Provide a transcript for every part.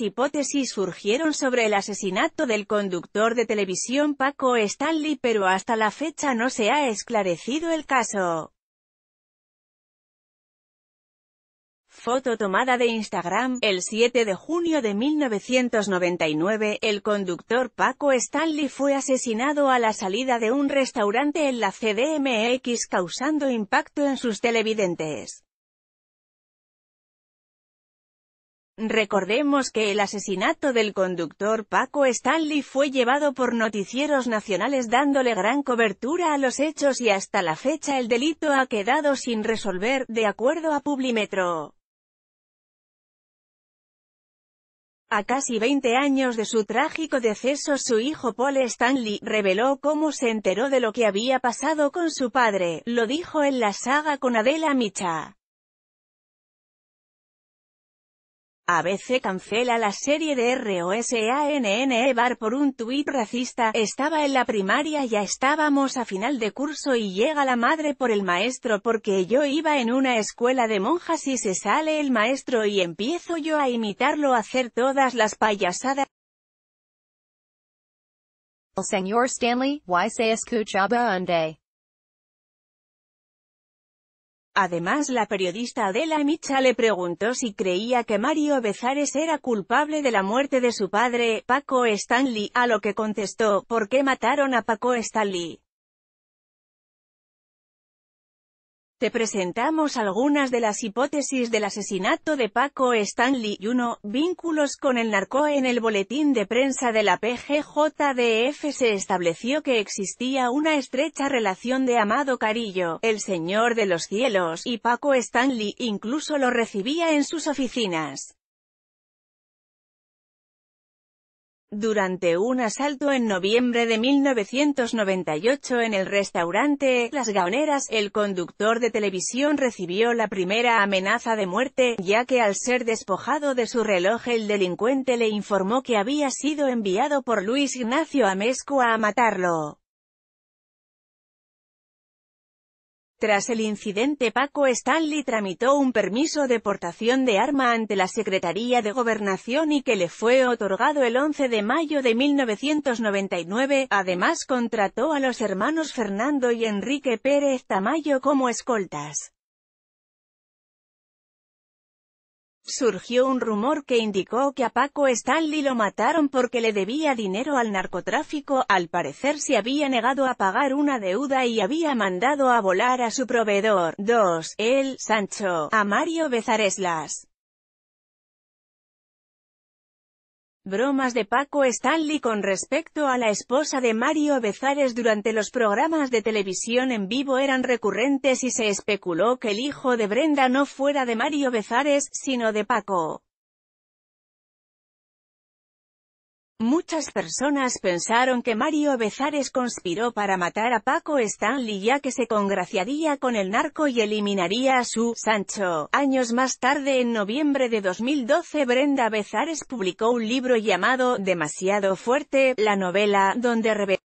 hipótesis surgieron sobre el asesinato del conductor de televisión Paco Stanley pero hasta la fecha no se ha esclarecido el caso. Foto tomada de Instagram, el 7 de junio de 1999, el conductor Paco Stanley fue asesinado a la salida de un restaurante en la CDMX causando impacto en sus televidentes. Recordemos que el asesinato del conductor Paco Stanley fue llevado por noticieros nacionales dándole gran cobertura a los hechos y hasta la fecha el delito ha quedado sin resolver, de acuerdo a Publimetro. A casi 20 años de su trágico deceso su hijo Paul Stanley reveló cómo se enteró de lo que había pasado con su padre, lo dijo en la saga con Adela Micha. A ABC cancela la serie de ROSANNE Bar por un tuit racista, estaba en la primaria ya estábamos a final de curso y llega la madre por el maestro porque yo iba en una escuela de monjas y se sale el maestro y empiezo yo a imitarlo a hacer todas las payasadas. Señor Stanley, why Además la periodista Adela Micha le preguntó si creía que Mario Bezares era culpable de la muerte de su padre, Paco Stanley, a lo que contestó, ¿por qué mataron a Paco Stanley? Te presentamos algunas de las hipótesis del asesinato de Paco Stanley y uno, Vínculos con el narco En el boletín de prensa de la PGJDF se estableció que existía una estrecha relación de Amado Carillo, el señor de los cielos, y Paco Stanley, incluso lo recibía en sus oficinas. Durante un asalto en noviembre de 1998 en el restaurante Las Gaoneras, el conductor de televisión recibió la primera amenaza de muerte, ya que al ser despojado de su reloj el delincuente le informó que había sido enviado por Luis Ignacio Amescua a matarlo. Tras el incidente Paco Stanley tramitó un permiso de portación de arma ante la Secretaría de Gobernación y que le fue otorgado el 11 de mayo de 1999, además contrató a los hermanos Fernando y Enrique Pérez Tamayo como escoltas. Surgió un rumor que indicó que a Paco Stanley lo mataron porque le debía dinero al narcotráfico, al parecer se había negado a pagar una deuda y había mandado a volar a su proveedor. 2. El Sancho, a Mario Bezareslas. Bromas de Paco Stanley con respecto a la esposa de Mario Bezares durante los programas de televisión en vivo eran recurrentes y se especuló que el hijo de Brenda no fuera de Mario Bezares, sino de Paco. Muchas personas pensaron que Mario Bezares conspiró para matar a Paco Stanley ya que se congraciaría con el narco y eliminaría a su Sancho. Años más tarde, en noviembre de 2012, Brenda Bezares publicó un libro llamado Demasiado Fuerte, la novela, donde reveló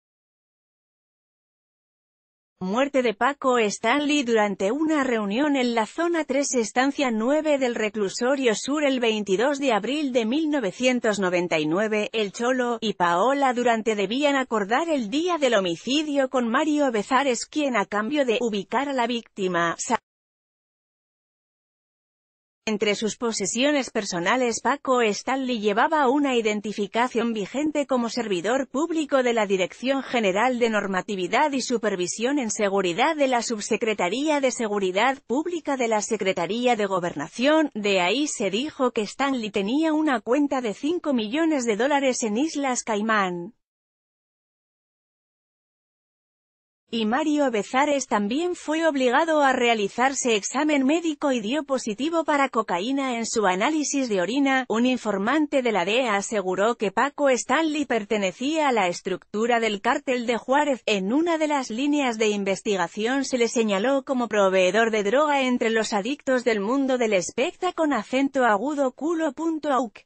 Muerte de Paco Stanley durante una reunión en la zona 3 estancia 9 del reclusorio sur el 22 de abril de 1999, el Cholo y Paola Durante debían acordar el día del homicidio con Mario Bezares quien a cambio de ubicar a la víctima, entre sus posesiones personales Paco Stanley llevaba una identificación vigente como servidor público de la Dirección General de Normatividad y Supervisión en Seguridad de la Subsecretaría de Seguridad Pública de la Secretaría de Gobernación, de ahí se dijo que Stanley tenía una cuenta de 5 millones de dólares en Islas Caimán. y Mario Bezares también fue obligado a realizarse examen médico y dio positivo para cocaína en su análisis de orina. Un informante de la DEA aseguró que Paco Stanley pertenecía a la estructura del cártel de Juárez. En una de las líneas de investigación se le señaló como proveedor de droga entre los adictos del mundo del espectáculo con acento agudo culo.auk.